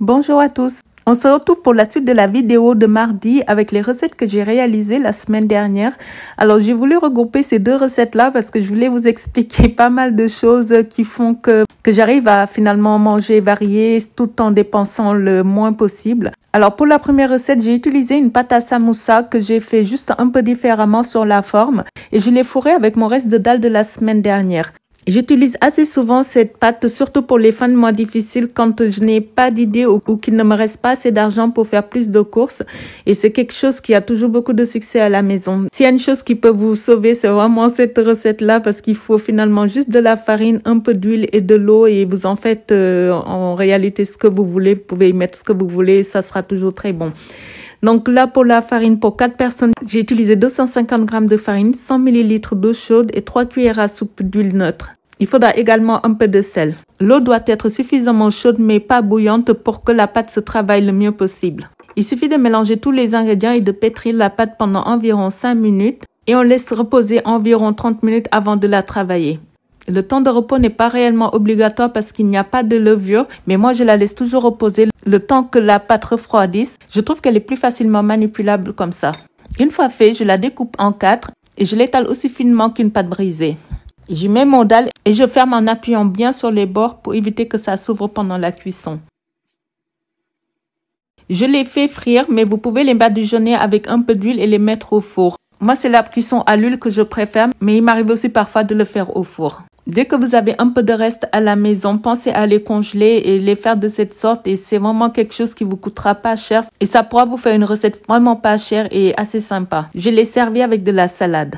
Bonjour à tous on se retrouve pour la suite de la vidéo de mardi avec les recettes que j'ai réalisées la semaine dernière. Alors j'ai voulu regrouper ces deux recettes là parce que je voulais vous expliquer pas mal de choses qui font que, que j'arrive à finalement manger varié tout en dépensant le moins possible. Alors pour la première recette, j'ai utilisé une pâte à samoussa que j'ai fait juste un peu différemment sur la forme et je l'ai fourré avec mon reste de dalle de la semaine dernière. J'utilise assez souvent cette pâte, surtout pour les fins de mois difficiles, quand je n'ai pas d'idée ou, qu'il ne me reste pas assez d'argent pour faire plus de courses. Et c'est quelque chose qui a toujours beaucoup de succès à la maison. S'il y a une chose qui peut vous sauver, c'est vraiment cette recette-là, parce qu'il faut finalement juste de la farine, un peu d'huile et de l'eau, et vous en faites euh, en réalité ce que vous voulez. Vous pouvez y mettre ce que vous voulez, ça sera toujours très bon. Donc là, pour la farine, pour quatre personnes, j'ai utilisé 250 g de farine, 100 ml d'eau chaude et 3 cuillères à soupe d'huile neutre. Il faudra également un peu de sel. L'eau doit être suffisamment chaude mais pas bouillante pour que la pâte se travaille le mieux possible. Il suffit de mélanger tous les ingrédients et de pétrir la pâte pendant environ 5 minutes et on laisse reposer environ 30 minutes avant de la travailler. Le temps de repos n'est pas réellement obligatoire parce qu'il n'y a pas de levure, mais moi je la laisse toujours reposer le temps que la pâte refroidisse. Je trouve qu'elle est plus facilement manipulable comme ça. Une fois fait, je la découpe en 4 et je l'étale aussi finement qu'une pâte brisée. Je mets mon dalle et je ferme en appuyant bien sur les bords pour éviter que ça s'ouvre pendant la cuisson. Je les fais frire, mais vous pouvez les badigeonner avec un peu d'huile et les mettre au four. Moi, c'est la cuisson à l'huile que je préfère, mais il m'arrive aussi parfois de le faire au four. Dès que vous avez un peu de reste à la maison, pensez à les congeler et les faire de cette sorte et c'est vraiment quelque chose qui vous coûtera pas cher et ça pourra vous faire une recette vraiment pas chère et assez sympa. Je les servis avec de la salade.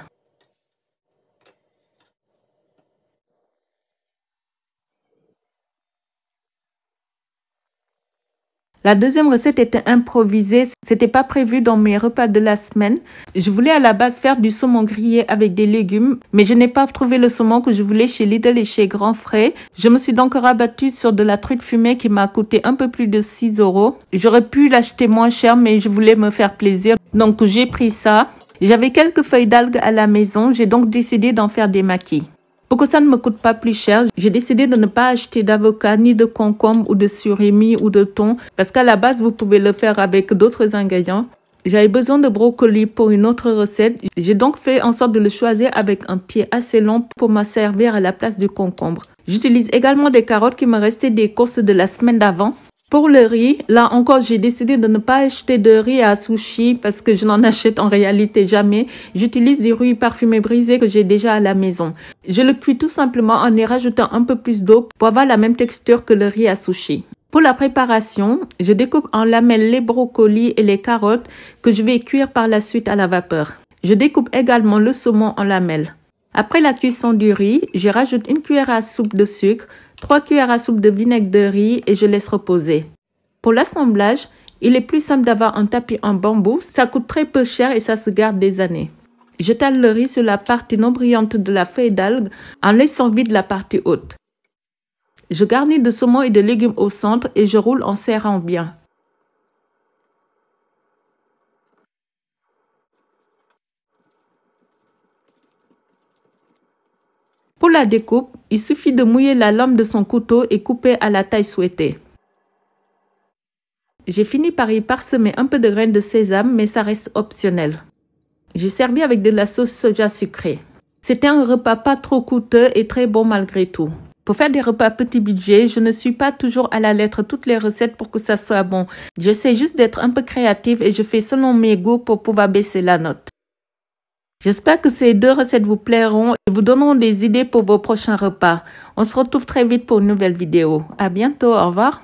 La deuxième recette était improvisée, c'était pas prévu dans mes repas de la semaine. Je voulais à la base faire du saumon grillé avec des légumes, mais je n'ai pas trouvé le saumon que je voulais chez Lidl et chez Grand Frais. Je me suis donc rabattue sur de la truite fumée qui m'a coûté un peu plus de 6 euros. J'aurais pu l'acheter moins cher, mais je voulais me faire plaisir, donc j'ai pris ça. J'avais quelques feuilles d'algues à la maison, j'ai donc décidé d'en faire des maquis. Pour que ça ne me coûte pas plus cher, j'ai décidé de ne pas acheter d'avocat, ni de concombre, ou de surimi, ou de thon, parce qu'à la base, vous pouvez le faire avec d'autres ingrédients. J'avais besoin de brocoli pour une autre recette. J'ai donc fait en sorte de le choisir avec un pied assez long pour m'en servir à la place du concombre. J'utilise également des carottes qui me restaient des courses de la semaine d'avant. Pour le riz, là encore, j'ai décidé de ne pas acheter de riz à sushi parce que je n'en achète en réalité jamais. J'utilise du riz parfumé brisé que j'ai déjà à la maison. Je le cuis tout simplement en y rajoutant un peu plus d'eau pour avoir la même texture que le riz à sushi. Pour la préparation, je découpe en lamelles les brocolis et les carottes que je vais cuire par la suite à la vapeur. Je découpe également le saumon en lamelles. Après la cuisson du riz, je rajoute une cuillère à soupe de sucre, 3 cuillères à soupe de vinaigre de riz et je laisse reposer. Pour l'assemblage, il est plus simple d'avoir un tapis en bambou, ça coûte très peu cher et ça se garde des années. J'étale le riz sur la partie non brillante de la feuille d'algue en laissant vide la partie haute. Je garnis de saumon et de légumes au centre et je roule en serrant bien. Pour la découpe, il suffit de mouiller la lame de son couteau et couper à la taille souhaitée. J'ai fini par y parsemer un peu de graines de sésame, mais ça reste optionnel. J'ai servi avec de la sauce soja sucrée. C'était un repas pas trop coûteux et très bon malgré tout. Pour faire des repas petit budget, je ne suis pas toujours à la lettre toutes les recettes pour que ça soit bon. J'essaie juste d'être un peu créative et je fais selon mes goûts pour pouvoir baisser la note. J'espère que ces deux recettes vous plairont et vous donneront des idées pour vos prochains repas. On se retrouve très vite pour une nouvelle vidéo. À bientôt, au revoir.